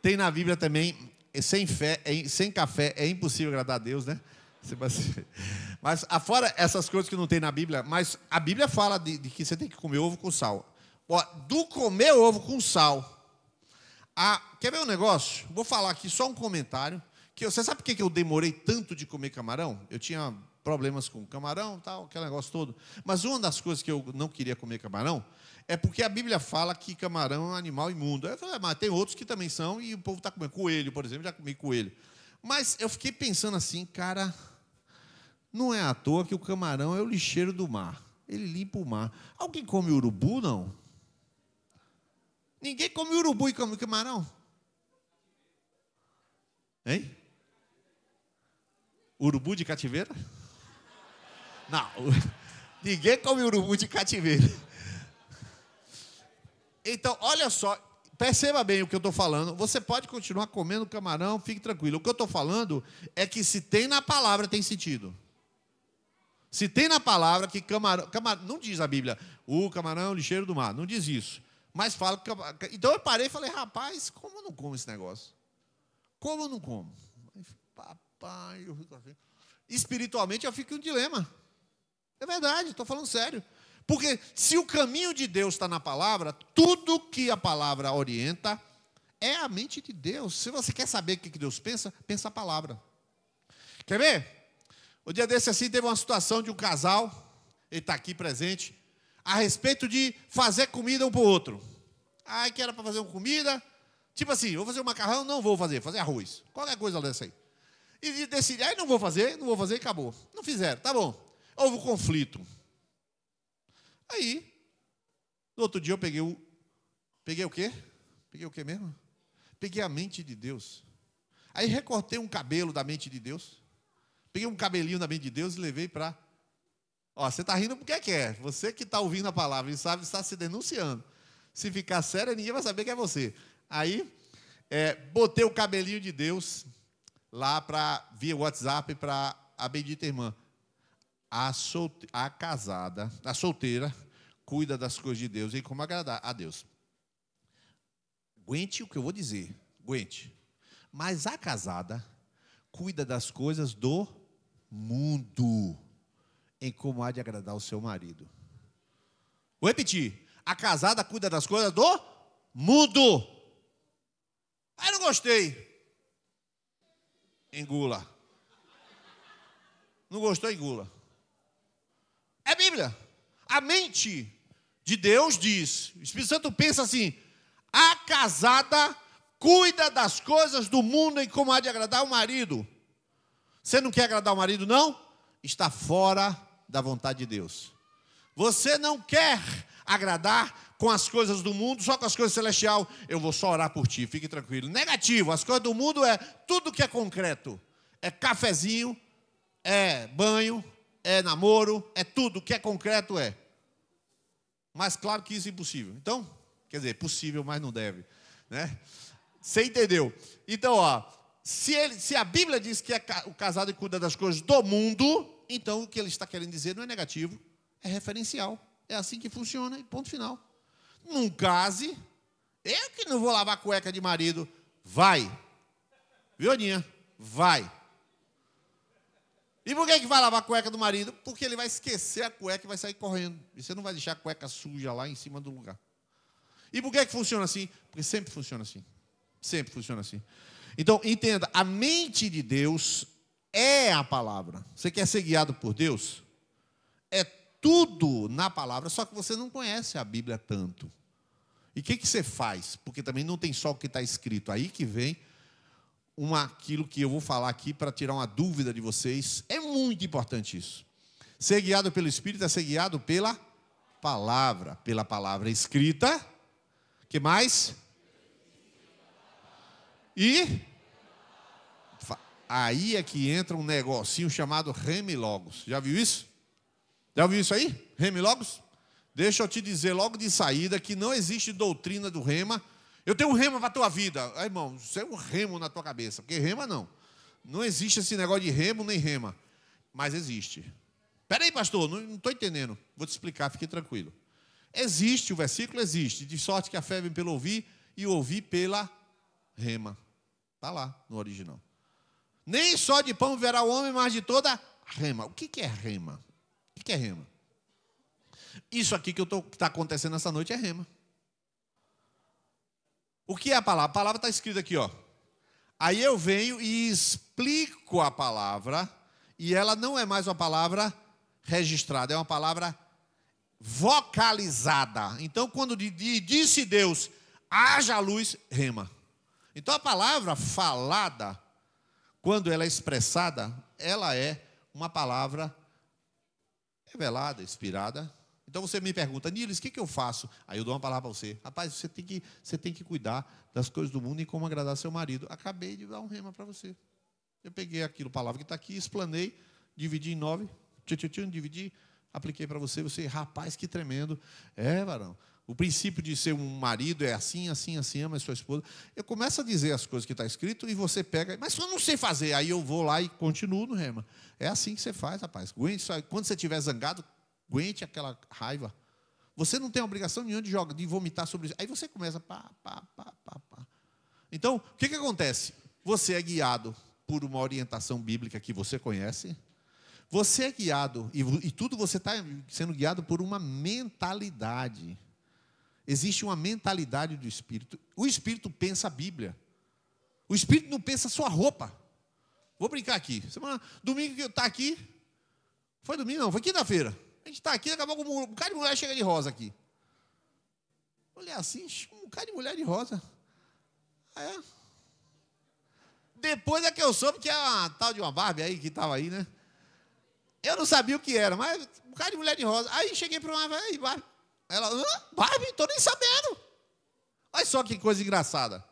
Tem na Bíblia também, sem fé, é sem café é impossível agradar a Deus, né? Mas ah, fora essas coisas que não tem na Bíblia, mas a Bíblia fala de, de que você tem que comer ovo com sal. Ó, do comer ovo com sal ah, quer ver um negócio? Vou falar aqui só um comentário. Que você sabe por que eu demorei tanto de comer camarão? Eu tinha problemas com camarão, tal, aquele negócio todo. Mas uma das coisas que eu não queria comer camarão é porque a Bíblia fala que camarão é um animal imundo. Eu falei, ah, mas tem outros que também são e o povo está comendo coelho, por exemplo, já comi coelho. Mas eu fiquei pensando assim, cara, não é à toa que o camarão é o lixeiro do mar. Ele limpa o mar. Alguém come urubu, não? Ninguém come urubu e come camarão. Hein? Urubu de cativeira? Não. Ninguém come urubu de cativeira. Então, olha só, perceba bem o que eu estou falando. Você pode continuar comendo camarão, fique tranquilo. O que eu estou falando é que se tem na palavra, tem sentido. Se tem na palavra que camarão, camarão. Não diz a Bíblia, o camarão é lixeiro do mar. Não diz isso. Mas falo que. Eu, então eu parei e falei, rapaz, como eu não como esse negócio? Como eu não como? Papai, eu fico assim. Espiritualmente eu fico em um dilema. É verdade, estou falando sério. Porque se o caminho de Deus está na palavra, tudo que a palavra orienta é a mente de Deus. Se você quer saber o que Deus pensa, pensa a palavra. Quer ver? O dia desse assim teve uma situação de um casal, ele está aqui presente, a respeito de fazer comida um para o outro. Ai, que era para fazer uma comida. Tipo assim, vou fazer um macarrão, não vou fazer, fazer arroz. Qualquer coisa dessa aí. E, decidir, ai, não vou fazer, não vou fazer e acabou. Não fizeram, tá bom. Houve um conflito. Aí, no outro dia eu peguei o. Peguei o quê? Peguei o quê mesmo? Peguei a mente de Deus. Aí recortei um cabelo da mente de Deus. Peguei um cabelinho da mente de Deus e levei para Ó, você está rindo porque quer. Você que está ouvindo a palavra e sabe, está se denunciando. Se ficar sério, ninguém vai saber que é você. Aí, é, botei o cabelinho de Deus lá para via WhatsApp para a bendita irmã. A, solte, a casada, a solteira, cuida das coisas de Deus e como agradar a Deus. Aguente o que eu vou dizer, aguente. Mas a casada cuida das coisas do mundo em como há de agradar o seu marido. Vou repetir: a casada cuida das coisas do mundo. Aí não gostei. Engula. Não gostou, engula. É Bíblia. A mente de Deus diz, o Espírito Santo pensa assim: a casada cuida das coisas do mundo e como há de agradar o marido. Você não quer agradar o marido, não? Está fora da vontade de Deus. Você não quer agradar com as coisas do mundo, só com as coisas celestial. Eu vou só orar por ti, fique tranquilo. Negativo, as coisas do mundo é tudo que é concreto. É cafezinho, é banho, é namoro, é tudo que é concreto é. Mas claro que isso é impossível. Então, quer dizer, possível, mas não deve, né? Você entendeu? Então, ó, se, ele, se a Bíblia diz que é o casado cuida das coisas do mundo, então, o que ele está querendo dizer não é negativo, é referencial. É assim que funciona e ponto final. Num case. Eu que não vou lavar cueca de marido. Vai. Viu, Aninha? Vai. E por que, que vai lavar a cueca do marido? Porque ele vai esquecer a cueca e vai sair correndo. E você não vai deixar a cueca suja lá em cima do lugar. E por que, que funciona assim? Porque sempre funciona assim. Sempre funciona assim. Então, entenda: a mente de Deus é a palavra. Você quer ser guiado por Deus? É tudo na palavra, só que você não conhece a Bíblia tanto. E o que, que você faz? Porque também não tem só o que está escrito. Aí que vem uma, aquilo que eu vou falar aqui para tirar uma dúvida de vocês. É muito importante isso. Ser guiado pelo Espírito é ser guiado pela palavra, pela palavra escrita. Que mais? E Aí é que entra um negocinho chamado remilogos. Já viu isso? Já viu isso aí? Remilogos? Deixa eu te dizer logo de saída que não existe doutrina do rema. Eu tenho um rema para a tua vida. Aí, ah, irmão, isso é um remo na tua cabeça. Porque rema não. Não existe esse negócio de remo nem rema. Mas existe. aí, pastor, não estou entendendo. Vou te explicar, fique tranquilo. Existe, o versículo existe. De sorte que a fé vem pelo ouvir e ouvir pela rema. Está lá no original. Nem só de pão verá o homem, mas de toda rema. O que, é rema? O que, que é rema? Isso aqui que está acontecendo essa noite é rema. O que é a palavra? A palavra está escrita aqui, ó. Aí eu venho e explico a palavra, e ela não é mais uma palavra registrada, é uma palavra vocalizada. Então, quando disse Deus, haja luz, rema. Então, a palavra falada quando ela é expressada, ela é uma palavra revelada, inspirada. Então você me pergunta, Nilis, o que, que eu faço? Aí eu dou uma palavra para você. Rapaz, você tem, que, você tem que cuidar das coisas do mundo e como agradar seu marido. Acabei de dar um rema para você. Eu peguei aquilo, palavra que está aqui, explanei, dividi em nove, tchim, dividi, apliquei para você. Você, rapaz, que tremendo. É, varão o princípio de ser um marido é assim, assim, assim, ama sua esposa. Eu começo a dizer as coisas que está escrito e você pega, mas eu não sei fazer. Aí eu vou lá e continuo no rema. É assim que você faz, rapaz. Aguente, quando você estiver zangado, aguente aquela raiva. Você não tem obrigação nenhuma de jogar, de vomitar sobre isso. Aí você começa pá, pá, pá, pá, pá. Então, o que, que acontece? Você é guiado por uma orientação bíblica que você conhece. Você é guiado, e, e tudo você está sendo guiado por uma mentalidade Existe uma mentalidade do espírito. O espírito pensa a Bíblia. O espírito não pensa a sua roupa. Vou brincar aqui. Semana, domingo que eu tá aqui. Foi domingo não, foi quinta-feira. A gente está aqui, acabou com um cara de mulher chega de rosa aqui. Olha assim, um cara de mulher de rosa. Ah, é? Depois é que eu soube que é a tal de uma Barbie aí que estava aí, né? Eu não sabia o que era, mas um cara de mulher de rosa. Aí cheguei para uma, aí, Barbie, ela, Hã? Barbie? Tô nem sabendo. Olha só que coisa engraçada.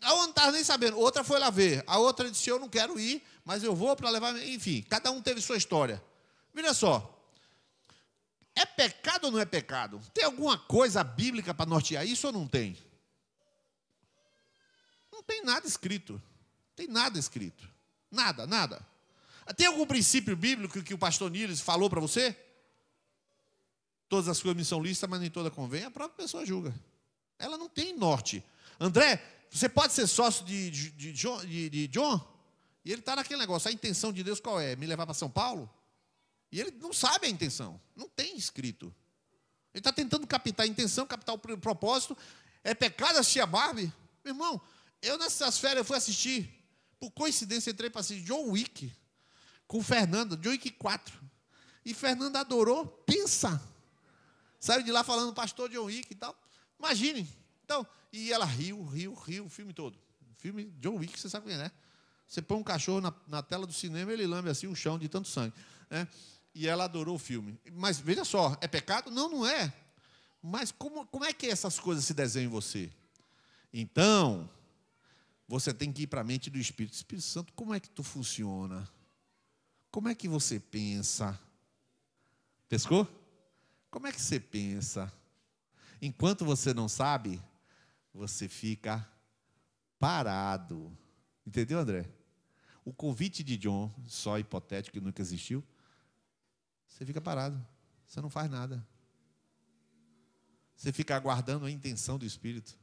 Ela não estava nem sabendo. Outra foi lá ver. A outra disse: Eu não quero ir, mas eu vou para levar. Enfim, cada um teve sua história. Veja só. É pecado ou não é pecado? Tem alguma coisa bíblica para nortear isso ou não tem? Não tem nada escrito. Não tem nada escrito. Nada, nada. Tem algum princípio bíblico que o pastor Niles falou para você? todas as coisas me são listas, mas nem toda convém, a própria pessoa julga. Ela não tem norte. André, você pode ser sócio de, de, de, John, de, de John? E ele está naquele negócio. A intenção de Deus qual é? Me levar para São Paulo? E ele não sabe a intenção. Não tem escrito. Ele está tentando captar a intenção, captar o propósito. É pecado assistir a Barbie? Meu irmão, eu nessas férias fui assistir. Por coincidência, entrei para assistir John Wick com Fernanda, John Wick 4. E Fernanda adorou. Pensa. Saiu de lá falando pastor John Wick e tal. Imagine. Então, e ela riu, riu, riu o filme todo. O filme John Wick, você sabe quem é, né? Você põe um cachorro na, na, tela do cinema, ele lambe assim um chão de tanto sangue. Né? E ela adorou o filme. Mas veja só, é pecado? Não, não é. Mas como, como é que essas coisas se desenham em você? Então, você tem que ir para a mente do Espírito. Espírito Santo, como é que tu funciona? Como é que você pensa? Pescou? Como é que você pensa? Enquanto você não sabe, você fica parado. Entendeu, André? O convite de John, só hipotético que nunca existiu, você fica parado. Você não faz nada. Você fica aguardando a intenção do Espírito.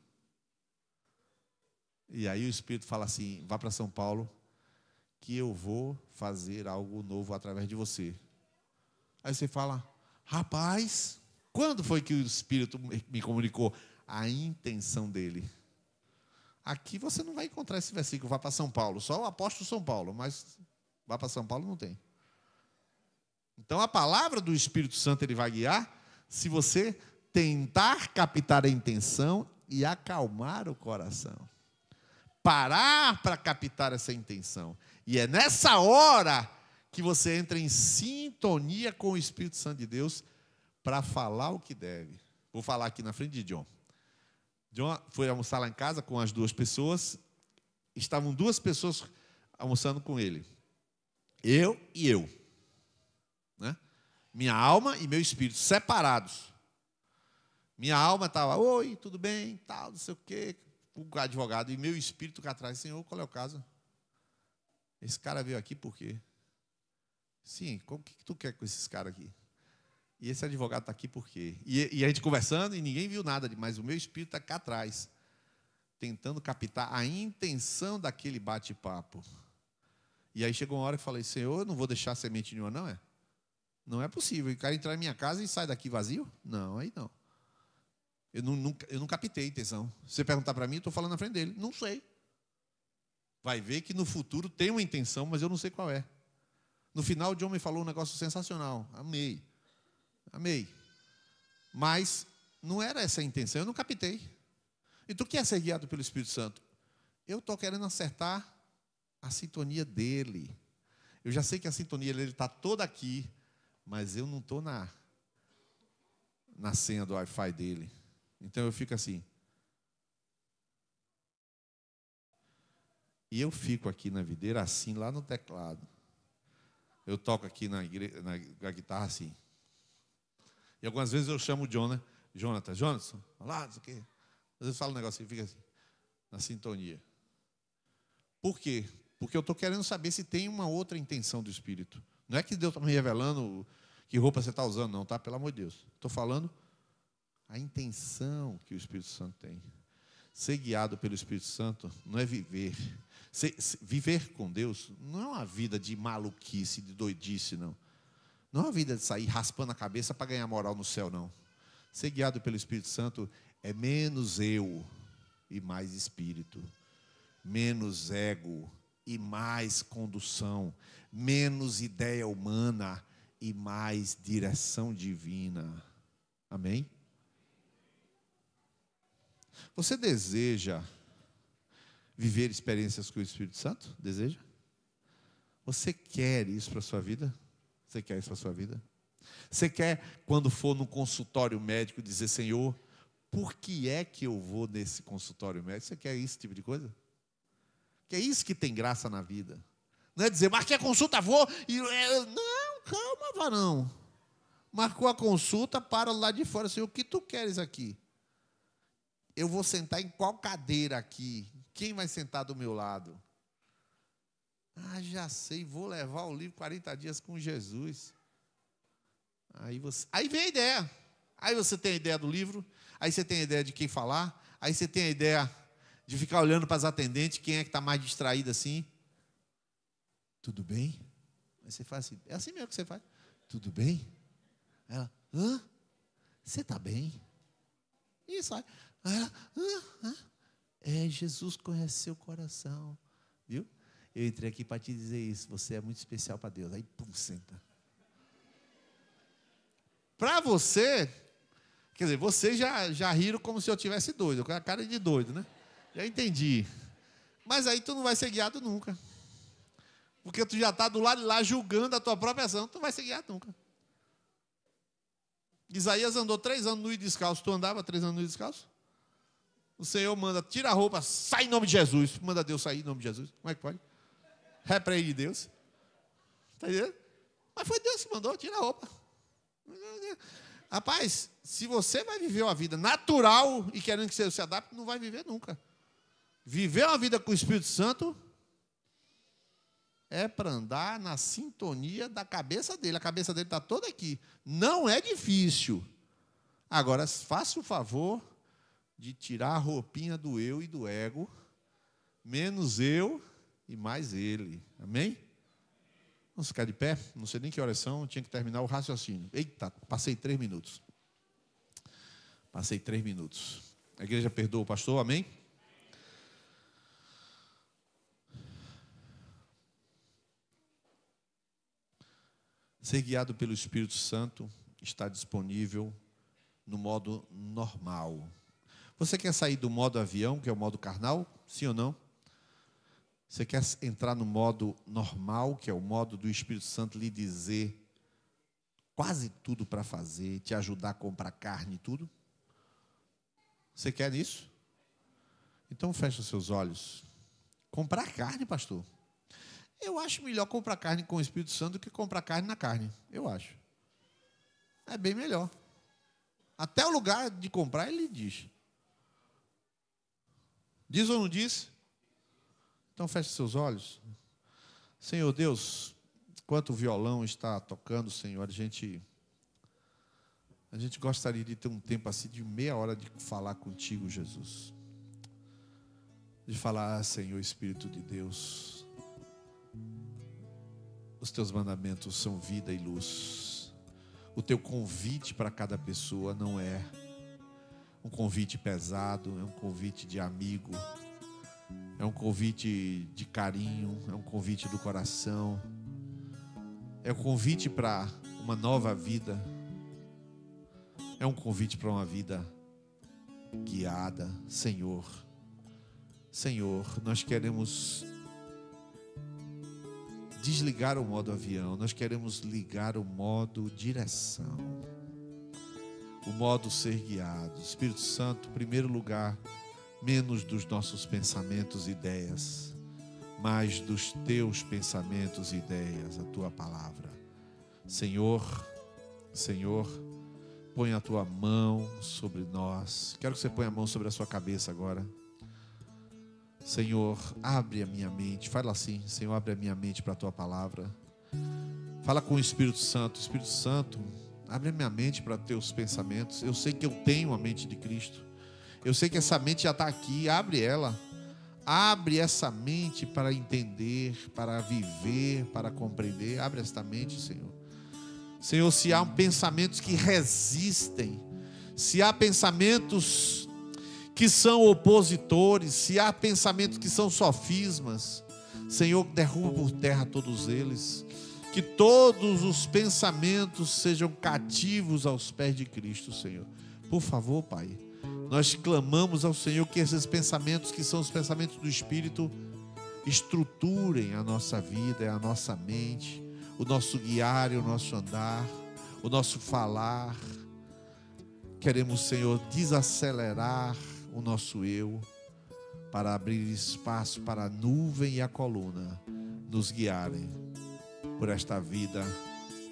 E aí o Espírito fala assim: vá para São Paulo, que eu vou fazer algo novo através de você. Aí você fala: Rapaz, quando foi que o Espírito me comunicou a intenção dele? Aqui você não vai encontrar esse versículo, vá para São Paulo. Só o apóstolo São Paulo, mas vá para São Paulo não tem. Então a palavra do Espírito Santo ele vai guiar se você tentar captar a intenção e acalmar o coração. Parar para captar essa intenção. E é nessa hora que você entre em sintonia com o Espírito Santo de Deus para falar o que deve. Vou falar aqui na frente de John. John foi almoçar lá em casa com as duas pessoas. Estavam duas pessoas almoçando com ele. Eu e eu. Né? Minha alma e meu espírito separados. Minha alma estava, oi, tudo bem, tal, não sei o quê, o advogado. E meu espírito cá atrás, Senhor, qual é o caso? Esse cara veio aqui por quê? Sim, o que, que tu quer com esses caras aqui? E esse advogado está aqui por quê? E, e, a gente conversando e ninguém viu nada, mas o meu espírito está cá atrás, tentando captar a intenção daquele bate-papo. E aí chegou uma hora que eu falei, Senhor, eu não vou deixar semente nenhuma, não é? Não é possível. O cara entrar em minha casa e sai daqui vazio? Não, aí não. Eu não, nunca, eu não captei a intenção. Se você perguntar para mim, eu estou falando na frente dele. Não sei. Vai ver que no futuro tem uma intenção, mas eu não sei qual é. No final, o John me falou um negócio sensacional. Amei. Amei. Mas não era essa a intenção, eu não captei. E tu quer ser é guiado pelo Espírito Santo? Eu estou querendo acertar a sintonia dele. Eu já sei que a sintonia dele está toda aqui, mas eu não estou na, na senha do Wi-Fi dele. Então eu fico assim. E eu fico aqui na videira assim, lá no teclado eu toco aqui na, igre... na, na guitarra assim. E algumas vezes eu chamo o Jonah, né? Jonathan, Jonathan, lá, não o quê. Às vezes falo um negócio e fica assim, na sintonia. Por quê? Porque eu estou querendo saber se tem uma outra intenção do Espírito. Não é que Deus está me revelando que roupa você está usando, não, tá? Pelo amor de Deus. Estou falando a intenção que o Espírito Santo tem. Ser guiado pelo Espírito Santo não é viver, se, se, viver com Deus não é uma vida de maluquice, de doidice, não. Não é uma vida de sair raspando a cabeça para ganhar moral no céu, não. Ser guiado pelo Espírito Santo é menos eu e mais espírito, menos ego e mais condução, menos ideia humana e mais direção divina. Amém? Você deseja viver experiências com o Espírito Santo? Deseja? Você quer isso para a sua vida? Você quer isso para a sua vida? Você quer, quando for no consultório médico, dizer: Senhor, por que é que eu vou nesse consultório médico? Você quer esse tipo de coisa? Que é isso que tem graça na vida. Não é dizer, marquei a consulta, vou. E, é, não, calma, varão. Marcou a consulta, para lá de fora. Senhor, o que tu queres aqui? Eu vou sentar em qual cadeira aqui? Quem vai sentar do meu lado? Ah, já sei, vou levar o livro 40 dias com Jesus. Aí, você, aí vem a ideia. Aí você tem a ideia do livro, aí você tem a ideia de quem falar, aí você tem a ideia de ficar olhando para as atendentes, quem é que está mais distraído assim? Tudo bem? Aí você faz assim, é assim mesmo que você faz. Tudo bem? Ela, hã? Você está bem? Isso Aí ela, hã? hã? É, Jesus conhece seu coração, viu? Eu entrei aqui para te dizer isso, você é muito especial para Deus. Aí, pum, senta. Para você, quer dizer, vocês já, já riram como se eu tivesse doido, com a cara de doido, né? Já entendi. Mas aí tu não vai ser guiado nunca. Porque tu já está do lado de lá julgando a tua própria ação, tu não vai ser guiado nunca. Isaías andou três anos nu e descalço. Tu andava três anos nu e descalço? O Senhor manda, tira a roupa, sai em nome de Jesus. Manda Deus sair em nome de Jesus. Como é que pode? Repreende Deus. Está entendendo? Mas foi Deus que mandou, tira a roupa. Rapaz, se você vai viver uma vida natural e querendo que você se adapte, não vai viver nunca. Viver uma vida com o Espírito Santo é para andar na sintonia da cabeça dele. A cabeça dele está toda aqui. Não é difícil. Agora, faça o favor de tirar a roupinha do eu e do ego, menos eu e mais ele. Amém? Vamos ficar de pé? Não sei nem que horas são, tinha que terminar o raciocínio. Eita, passei três minutos. Passei três minutos. A igreja perdoa o pastor, amém? Ser guiado pelo Espírito Santo está disponível no modo normal. Você quer sair do modo avião, que é o modo carnal? Sim ou não? Você quer entrar no modo normal, que é o modo do Espírito Santo lhe dizer quase tudo para fazer, te ajudar a comprar carne e tudo? Você quer isso? Então fecha seus olhos. Comprar carne, pastor? Eu acho melhor comprar carne com o Espírito Santo do que comprar carne na carne. Eu acho. É bem melhor. Até o lugar de comprar ele diz. Diz ou não diz? Então feche seus olhos. Senhor Deus, enquanto o violão está tocando, Senhor, a gente a gente gostaria de ter um tempo assim de meia hora de falar contigo, Jesus. De falar, ah, Senhor Espírito de Deus, os teus mandamentos são vida e luz. O teu convite para cada pessoa não é um convite pesado, é um convite de amigo, é um convite de carinho, é um convite do coração, é um convite para uma nova vida, é um convite para uma vida guiada, Senhor. Senhor, nós queremos desligar o modo avião, nós queremos ligar o modo direção o modo ser guiado. Espírito Santo, em primeiro lugar, menos dos nossos pensamentos e ideias, mais dos teus pensamentos e ideias, a tua palavra. Senhor, Senhor, põe a tua mão sobre nós. Quero que você ponha a mão sobre a sua cabeça agora. Senhor, abre a minha mente. Fala assim, Senhor, abre a minha mente para a tua palavra. Fala com o Espírito Santo. Espírito Santo, Abre a minha mente para teus pensamentos. Eu sei que eu tenho a mente de Cristo. Eu sei que essa mente já está aqui. Abre ela. Abre essa mente para entender, para viver, para compreender. Abre esta mente, Senhor. Senhor, se há pensamentos que resistem, se há pensamentos que são opositores, se há pensamentos que são sofismas, Senhor, derruba por terra todos eles que todos os pensamentos sejam cativos aos pés de Cristo, Senhor. Por favor, Pai, nós clamamos ao Senhor que esses pensamentos, que são os pensamentos do Espírito, estruturem a nossa vida, a nossa mente, o nosso guiar e o nosso andar, o nosso falar. Queremos, Senhor, desacelerar o nosso eu para abrir espaço para a nuvem e a coluna nos guiarem por esta vida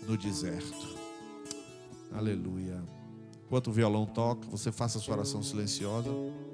no deserto. Aleluia. Enquanto o violão toca, você faça a sua oração silenciosa.